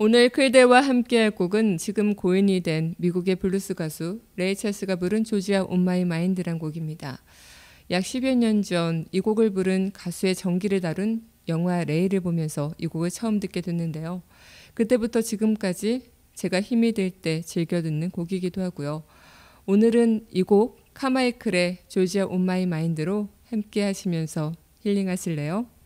오늘 클데와 함께할 곡은 지금 고인이 된 미국의 블루스 가수 레이 찰스가 부른 조지아 온 마이 마인드란 곡입니다. 약 10여 년 전 이 곡을 부른 가수의 전기를 다룬 영화 레이를 보면서 이 곡을 처음 듣게 됐는데요. 그때부터 지금까지 제가 힘이 들때 즐겨 듣는 곡이기도 하고요. 오늘은 이 곡 카마이클의 조지아 온 마이 마인드로 함께 하시면서 힐링하실래요?